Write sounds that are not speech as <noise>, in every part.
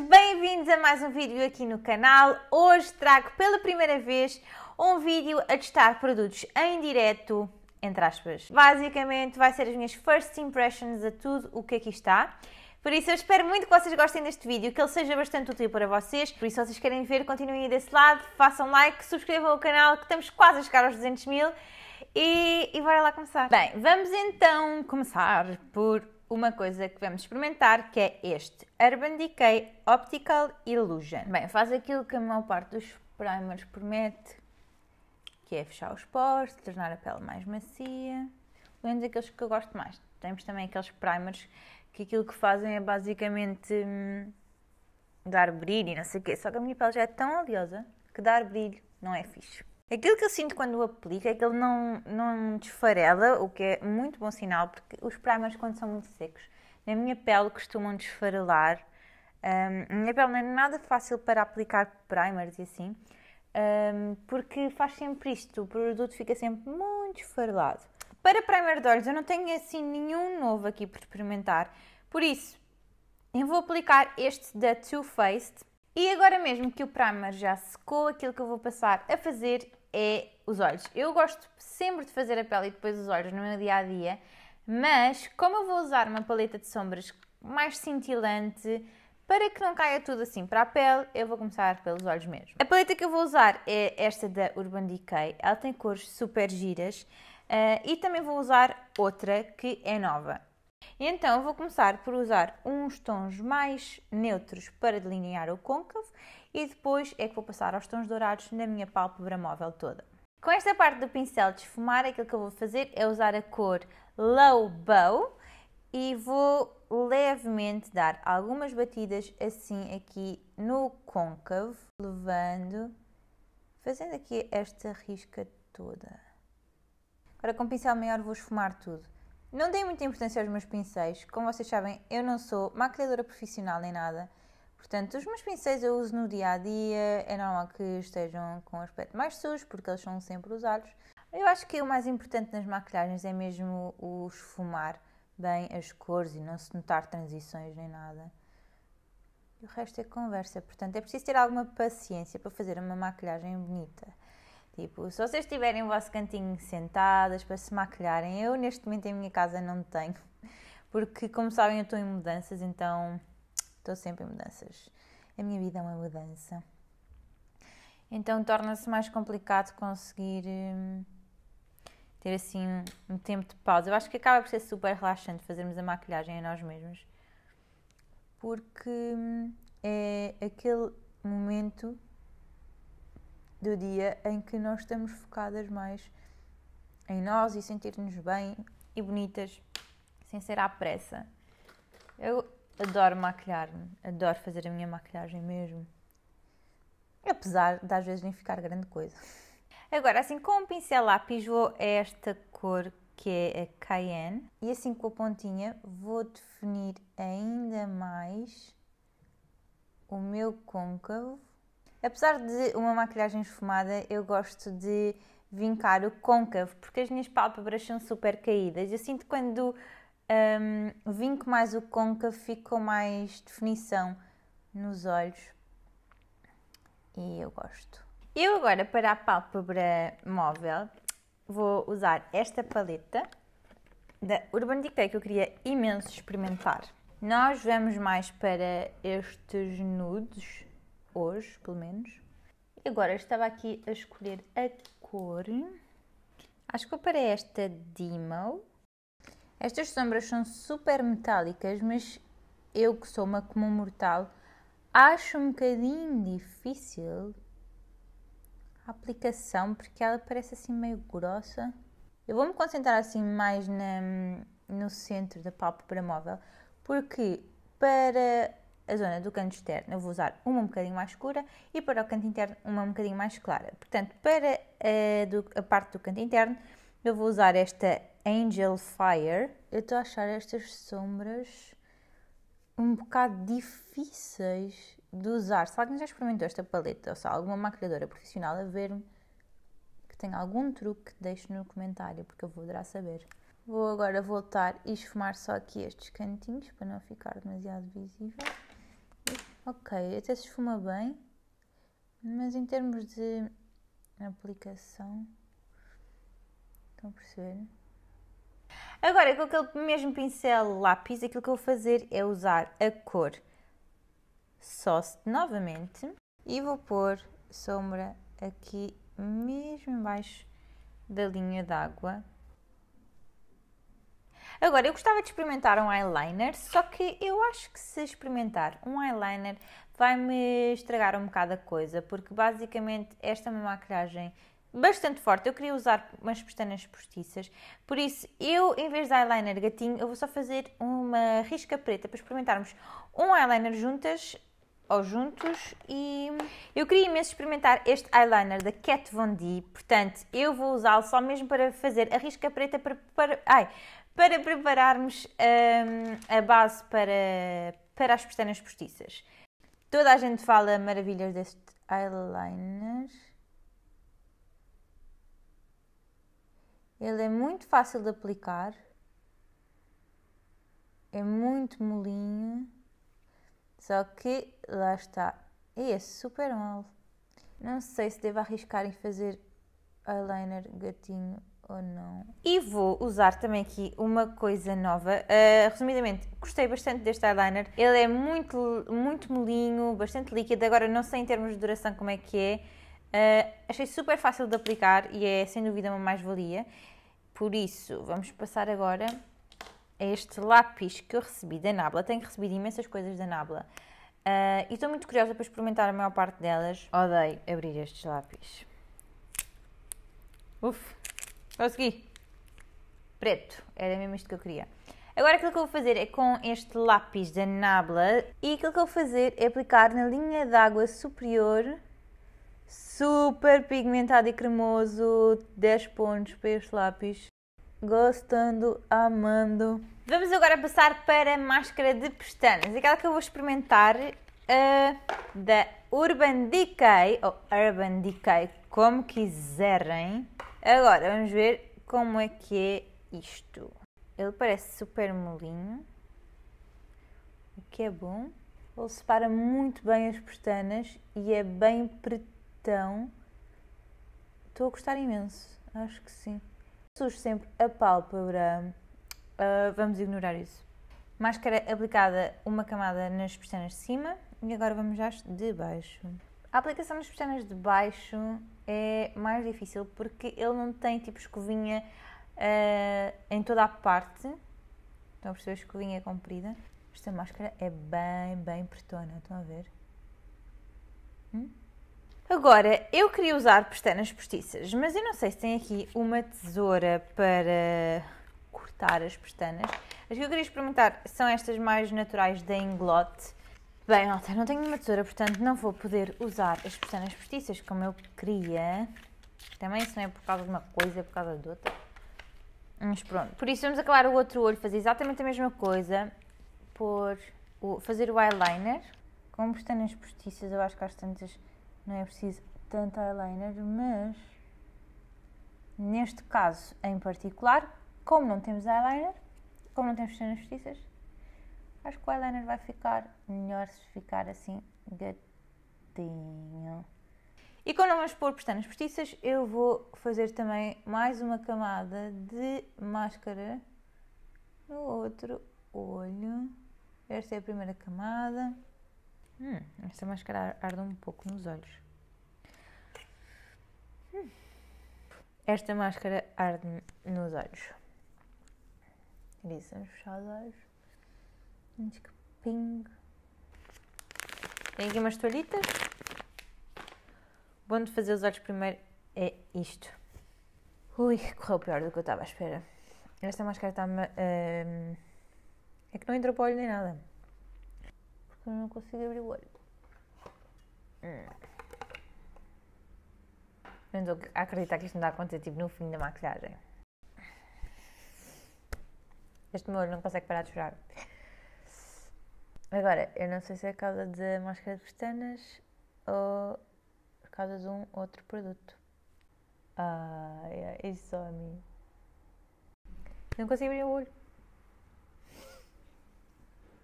bem-vindos a mais um vídeo aqui no canal. Hoje trago pela primeira vez um vídeo a testar produtos em direto, entre aspas. Basicamente vai ser as minhas first impressions a tudo o que aqui está. Por isso, eu espero muito que vocês gostem deste vídeo, que ele seja bastante útil para vocês. Por isso, se vocês querem ver, continuem desse lado, façam like, subscrevam o canal, que estamos quase a chegar aos 200 mil. E, e bora lá começar. Bem, vamos então começar por uma coisa que vamos experimentar que é este Urban Decay Optical Illusion. Bem, faz aquilo que a maior parte dos primers promete, que é fechar os poros, tornar a pele mais macia. Pelo menos aqueles que eu gosto mais. Temos também aqueles primers que aquilo que fazem é basicamente hum, dar brilho e não sei o quê. Só que a minha pele já é tão oleosa que dar brilho não é fixe. Aquilo que eu sinto quando o aplico é que ele não, não desfarela, o que é muito bom sinal, porque os primers, quando são muito secos, na minha pele costumam desfarelar. Um, a minha pele não é nada fácil para aplicar primers e assim, um, porque faz sempre isto, o produto fica sempre muito esfarelado. Para primer de olhos, eu não tenho assim nenhum novo aqui para experimentar, por isso, eu vou aplicar este da Too Faced. E agora mesmo que o primer já secou, aquilo que eu vou passar a fazer é os olhos. Eu gosto sempre de fazer a pele e depois os olhos no meu dia a dia, mas como eu vou usar uma paleta de sombras mais cintilante, para que não caia tudo assim para a pele, eu vou começar pelos olhos mesmo. A paleta que eu vou usar é esta da Urban Decay. Ela tem cores super giras uh, e também vou usar outra que é nova. Então, eu vou começar por usar uns tons mais neutros para delinear o côncavo e depois é que vou passar aos tons dourados na minha pálpebra móvel toda. Com esta parte do pincel de esfumar, aquilo que eu vou fazer é usar a cor Low Bow e vou levemente dar algumas batidas assim aqui no côncavo, levando, fazendo aqui esta risca toda. Agora com o pincel maior vou esfumar tudo. Não dei muita importância aos meus pincéis, como vocês sabem eu não sou maquilhadora profissional nem nada, Portanto, os meus pincéis eu uso no dia a dia, é normal que estejam com aspecto mais sujo, porque eles são sempre usados. Eu acho que o mais importante nas maquilhagens é mesmo o esfumar bem as cores e não se notar transições nem nada. E o resto é conversa, portanto é preciso ter alguma paciência para fazer uma maquilhagem bonita. Tipo, se vocês tiverem o vosso cantinho sentadas para se maquilharem, eu neste momento em minha casa não tenho, <laughs> porque como sabem eu estou em mudanças, então Estou sempre em mudanças. A minha vida é uma mudança. Então torna-se mais complicado conseguir hum, ter assim um tempo de pausa. Eu acho que acaba por ser super relaxante fazermos a maquilhagem a nós mesmos, porque hum, é aquele momento do dia em que nós estamos focadas mais em nós e sentir-nos bem e bonitas, sem ser à pressa. Eu Adoro maquilhar-me, adoro fazer a minha maquilhagem mesmo. Apesar de às vezes nem ficar grande coisa. Agora, assim com um pincel lápis, vou esta cor que é a Cayenne. E assim com a pontinha, vou definir ainda mais o meu côncavo. Apesar de uma maquilhagem esfumada, eu gosto de vincar o côncavo, porque as minhas pálpebras são super caídas. Eu sinto quando um, vinco mais o côncavo, fico com mais definição nos olhos e eu gosto. Eu agora, para a pálpebra móvel, vou usar esta paleta da Urban Decay que eu queria imenso experimentar. Nós vamos mais para estes nudes, hoje, pelo menos. E agora estava aqui a escolher a cor. Acho que vou para esta Dimo. Estas sombras são super metálicas, mas eu que sou uma comum mortal acho um bocadinho difícil a aplicação porque ela parece assim meio grossa. Eu vou me concentrar assim mais na, no centro da pálpebra móvel porque para a zona do canto externo eu vou usar uma um bocadinho mais escura e para o canto interno uma um bocadinho mais clara. Portanto, para a, eh, do, a parte do canto interno eu vou usar esta Angel Fire. Eu estou a achar estas sombras um bocado difíceis de usar. Se alguém já experimentou esta paleta ou se há alguma maquilhadora profissional a ver que tem algum truque, deixe no comentário porque eu vou dar a saber. Vou agora voltar e esfumar só aqui estes cantinhos para não ficar demasiado visível. Ok, até se esfuma bem, mas em termos de aplicação, estão a perceber? Agora, com aquele mesmo pincel lápis, aquilo que eu vou fazer é usar a cor Soft novamente e vou pôr sombra aqui mesmo embaixo da linha d'água. Agora, eu gostava de experimentar um eyeliner, só que eu acho que se experimentar um eyeliner vai-me estragar um bocado a coisa, porque basicamente esta é uma maquilhagem bastante forte. Eu queria usar umas pestanas postiças, por isso eu, em vez de eyeliner gatinho, eu vou só fazer uma risca preta para experimentarmos um eyeliner juntas ou juntos e eu queria imenso experimentar este eyeliner da Kat Von D, portanto eu vou usá-lo só mesmo para fazer a risca preta para, para, ai, para prepararmos um, a base para, para as pestanas postiças. Toda a gente fala maravilhas deste eyeliner. Ele é muito fácil de aplicar, é muito molinho, só que lá está. E é super mal. Não sei se devo arriscar em fazer eyeliner gatinho ou não. E vou usar também aqui uma coisa nova. Uh, resumidamente, gostei bastante deste eyeliner. Ele é muito, muito molinho, bastante líquido. Agora não sei em termos de duração como é que é Uh, achei super fácil de aplicar e é sem dúvida uma mais-valia. Por isso, vamos passar agora a este lápis que eu recebi da Nabla. Tenho recebido imensas coisas da Nabla uh, e estou muito curiosa para experimentar a maior parte delas. Odeio abrir estes lápis. Uf, consegui! Preto, era mesmo isto que eu queria. Agora aquilo que eu vou fazer é com este lápis da Nabla e aquilo que eu vou fazer é aplicar na linha d'água superior super pigmentado e cremoso. 10 pontos para este lápis. Gostando, amando. Vamos agora passar para a máscara de pestanas. Aquela que eu vou experimentar uh, da Urban Decay, ou Urban Decay, como quiserem. Agora, vamos ver como é que é isto. Ele parece super molinho, o que é bom. Ele separa muito bem as pestanas e é bem preto então, estou a gostar imenso, acho que sim. Surge sempre a pálpebra, uh, vamos ignorar isso. Máscara aplicada uma camada nas pestanas de cima e agora vamos às de baixo. A aplicação nas pestanas de baixo é mais difícil porque ele não tem tipo escovinha uh, em toda a parte. Estão a perceber? A escovinha é comprida. Esta máscara é bem, bem pretona. Estão a ver? Hum? Agora, eu queria usar pestanas postiças, mas eu não sei se tem aqui uma tesoura para cortar as pestanas. As que eu queria experimentar são estas mais naturais da Inglot. Bem, malta, não tenho nenhuma tesoura, portanto não vou poder usar as pestanas postiças como eu queria. Também isso não é por causa de uma coisa, é por causa de outra. Mas pronto, por isso vamos acabar o outro olho, fazer exatamente a mesma coisa. Por o, fazer o eyeliner com pestanas postiças, eu acho que há tantas não é preciso tanto eyeliner, mas neste caso em particular, como não temos eyeliner, como não temos cenas justiças, acho que o eyeliner vai ficar melhor se ficar assim gatinho. E quando não vamos pôr pestanas postiças, eu vou fazer também mais uma camada de máscara no outro olho. Esta é a primeira camada. Hum, essa máscara arde um pouco nos olhos. Hum. Esta máscara arde nos olhos. Isso, vamos fechar os olhos. Antes hum, que ping. Tem aqui umas toalhitas. Bom de fazer os olhos primeiro é isto. Ui, correu pior do que eu estava à espera. Esta máscara está-me. Uh, é que não entrou para o olho nem nada. Eu não consigo abrir o olho. Hum. Não a acreditar que isto não dá conta acontecer tipo, no fim da maquilhagem. Este meu olho não consegue parar de chorar. Agora, eu não sei se é a causa da máscara de pestanas ou por causa de um outro produto. Ah, é, é isso só a mim. Não consigo abrir o olho.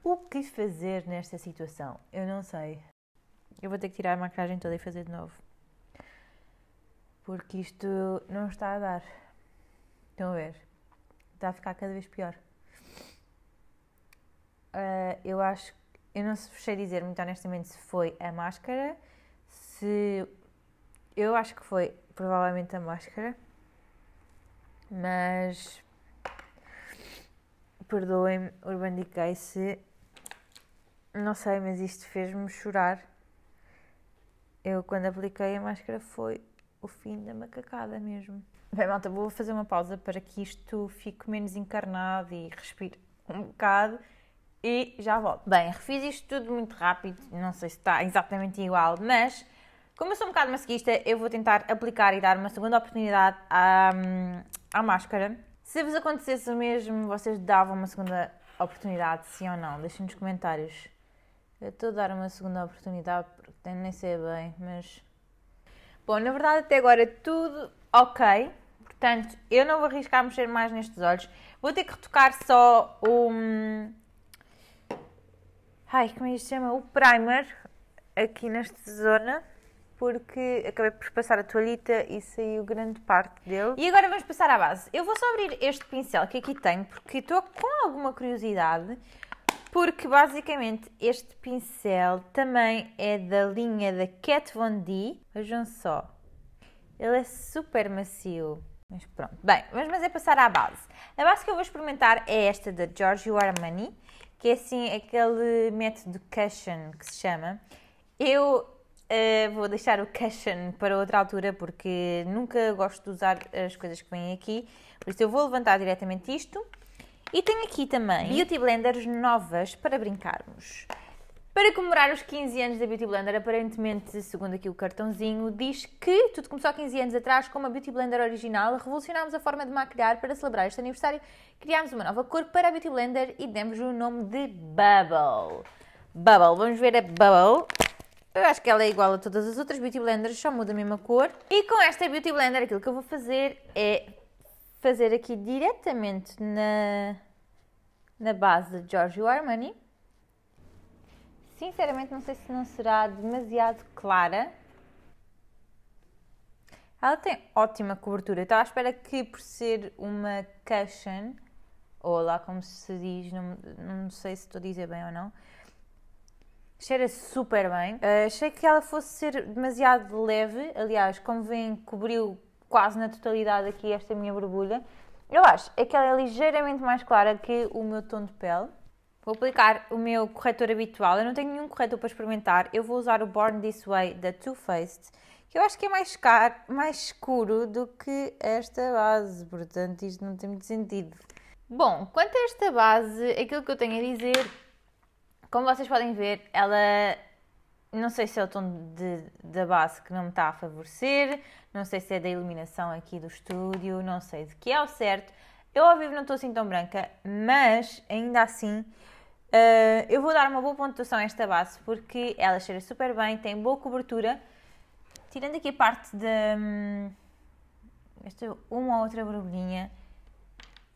O que fazer nesta situação? Eu não sei. Eu vou ter que tirar a maquilhagem toda e fazer de novo. Porque isto não está a dar. Estão a ver? Está a ficar cada vez pior. Uh, eu acho. Eu não sei dizer muito honestamente se foi a máscara, se. Eu acho que foi provavelmente a máscara, mas perdoem-me, Urban Decay, se não sei, mas isto fez-me chorar. Eu, quando apliquei a máscara, foi o fim da macacada mesmo. Bem, malta, vou fazer uma pausa para que isto fique menos encarnado e respire um bocado e já volto. Bem, refiz isto tudo muito rápido, não sei se está exatamente igual, mas como eu sou um bocado masquista, eu vou tentar aplicar e dar uma segunda oportunidade à, à máscara. Se vos acontecesse o mesmo, vocês davam uma segunda oportunidade, sim ou não? Deixem nos comentários. Eu estou a dar uma segunda oportunidade, porque nem sei bem, mas. Bom, na verdade, até agora tudo ok. Portanto, eu não vou arriscar mexer mais nestes olhos. Vou ter que retocar só o. Hum, ai, como é que se chama? O primer aqui nesta zona. Porque acabei por passar a toalhita e saiu grande parte dele. E agora vamos passar à base. Eu vou só abrir este pincel que aqui tenho, porque estou com alguma curiosidade porque basicamente este pincel também é da linha da Kat Von D. Vejam só, ele é super macio. Mas pronto, bem, vamos mas é passar à base. A base que eu vou experimentar é esta da Giorgio Armani, que é assim aquele método cushion que se chama. Eu Uh, vou deixar o cushion para outra altura porque nunca gosto de usar as coisas que vêm aqui. Por isso eu vou levantar diretamente isto e tenho aqui também Beauty Blenders novas para brincarmos. Para comemorar os 15 anos da Beauty Blender, aparentemente, segundo aqui o cartãozinho, diz que tudo começou há 15 anos atrás com uma Beauty Blender original, revolucionámos a forma de maquilhar para celebrar este aniversário, criámos uma nova cor para a Beauty Blender e demos-lhe o nome de Bubble. Bubble, vamos ver a Bubble. Eu acho que ela é igual a todas as outras Beauty Blenders, só muda a mesma cor. E com esta Beauty Blender, aquilo que eu vou fazer é fazer aqui diretamente na, na base de Giorgio Armani. Sinceramente, não sei se não será demasiado clara. Ela tem ótima cobertura. estava à espera que, por ser uma cushion, ou lá como se diz, não, não sei se estou a dizer bem ou não, cheira super bem. Uh, achei que ela fosse ser demasiado leve. Aliás, como veem, cobriu quase na totalidade aqui esta minha borbulha. Eu acho é que ela é ligeiramente mais clara que o meu tom de pele. Vou aplicar o meu corretor habitual. Eu não tenho nenhum corretor para experimentar. Eu vou usar o Born This Way da Too Faced, que eu acho que é mais, caro, mais escuro do que esta base. Portanto, isto não tem muito sentido. Bom, quanto a esta base, aquilo que eu tenho a dizer, como vocês podem ver, ela não sei se é o tom de, da base que não me está a favorecer, não sei se é da iluminação aqui do estúdio, não sei de que é o certo. Eu ao vivo não estou assim tão branca, mas ainda assim uh, eu vou dar uma boa pontuação a esta base porque ela cheira super bem, tem boa cobertura, tirando aqui a parte de hum, esta uma ou outra borbulhinha.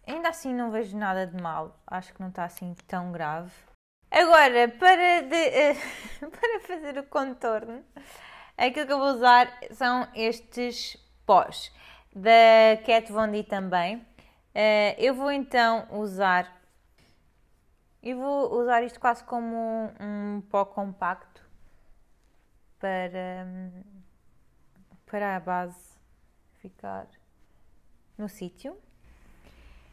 Ainda assim não vejo nada de mal, acho que não está assim tão grave. Agora, para, de, uh, <laughs> para fazer o contorno, aquilo que eu vou usar são estes pós da Kat Von D também. Uh, eu vou então usar e vou usar isto quase como um, um pó compacto para, para a base ficar no sítio.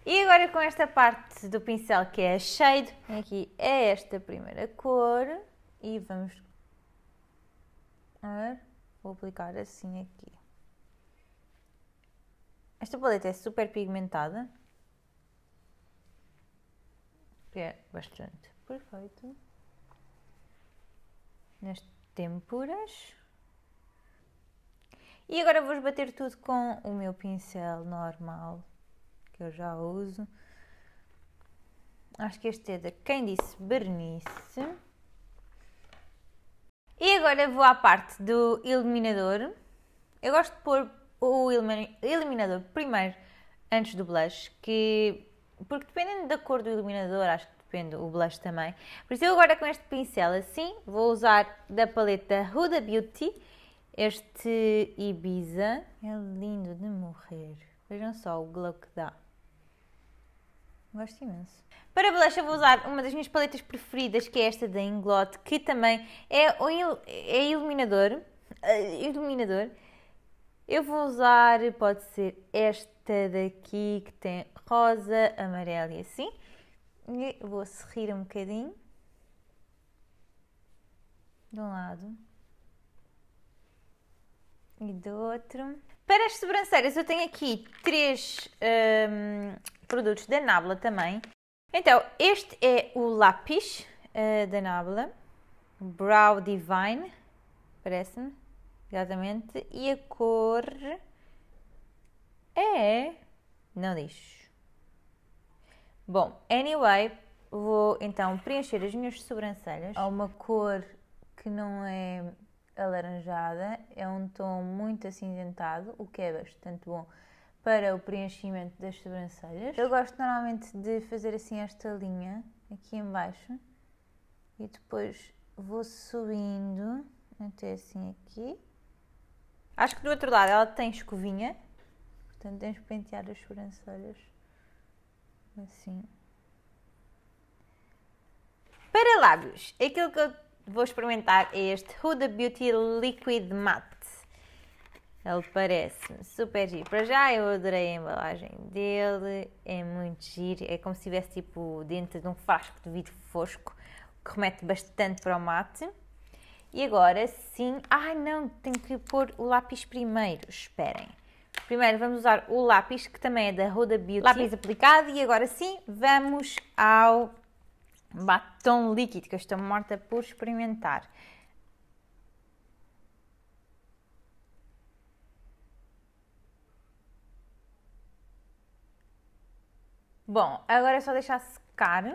E agora com esta parte do pincel que é shade, aqui é esta primeira cor e vamos... Vou aplicar assim aqui. Esta paleta é super pigmentada. É bastante perfeito. Nas tempuras E agora vou bater tudo com o meu pincel normal eu já uso. Acho que este é da Quem Disse Bernice. E agora vou à parte do iluminador. Eu gosto de pôr o iluminador primeiro antes do blush, que porque dependendo da cor do iluminador, acho que depende o blush também. Por isso eu agora com este pincel assim, vou usar da paleta Huda Beauty este Ibiza. É lindo de morrer. Vejam só o glow que dá. Gosto imenso. Para blush eu vou usar uma das minhas paletas preferidas, que é esta da Inglot, que também é, é iluminador. Eh, iluminador. Eu vou usar, pode ser esta daqui, que tem rosa, amarelo e assim. E vou sorrir um bocadinho. De um lado. E do outro. Para as sobrancelhas eu tenho aqui três... Um, ehm, produtos da Nabla também. Então, este é o lápis uh, da Nabla, Brow Divine, parece-me, exatamente, e a cor é... não diz. Bom, anyway, vou então preencher as minhas sobrancelhas. Há uma cor que não é alaranjada, é um tom muito acinzentado, o que é bastante bom para o preenchimento das sobrancelhas. Eu gosto normalmente de fazer assim esta linha aqui embaixo e depois vou subindo até assim aqui. Acho que do outro lado ela tem escovinha, portanto temos pentear as sobrancelhas assim. Para lábios, aquilo que eu vou experimentar é este Huda Beauty Liquid Matte. Ele parece super giro. Para já eu adorei a embalagem dele, é muito giro. É como se tivesse tipo dentro de um frasco de vidro fosco, que remete bastante para o mate. E agora sim. Ai ah, não, tenho que pôr o lápis primeiro. Esperem. Primeiro vamos usar o lápis, que também é da Roda Beauty. Lápis aplicado. E agora sim, vamos ao batom líquido, que eu estou morta por experimentar. Bom, agora é só deixar secar.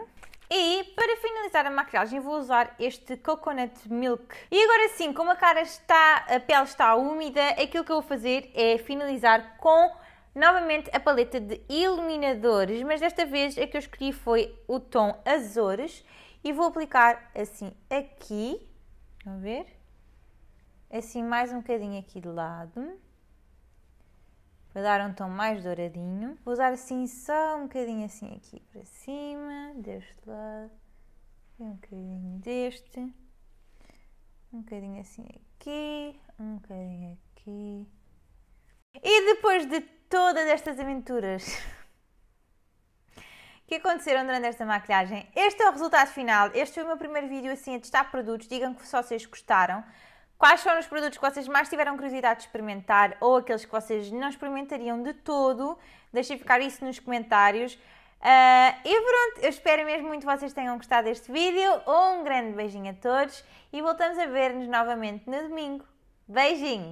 E para finalizar a maquilhagem vou usar este Coconut Milk. E agora sim, como a cara está, a pele está úmida, aquilo que eu vou fazer é finalizar com novamente a paleta de iluminadores, mas desta vez a que eu escolhi foi o tom Azores e vou aplicar assim aqui, vamos ver? Assim mais um bocadinho aqui de lado para dar um tom mais douradinho. Vou usar assim só um bocadinho assim aqui para cima, deste lado, e um bocadinho deste, um bocadinho assim aqui, um bocadinho aqui. E depois de todas estas aventuras <laughs> que aconteceram durante esta maquilhagem, este é o resultado final. Este foi o meu primeiro vídeo assim a testar produtos. Digam que só vocês gostaram. Quais foram os produtos que vocês mais tiveram curiosidade de experimentar ou aqueles que vocês não experimentariam de todo? Deixem ficar isso nos comentários. Uh, e pronto, eu espero mesmo muito que vocês tenham gostado deste vídeo. Um grande beijinho a todos e voltamos a ver-nos novamente no domingo. Beijinho!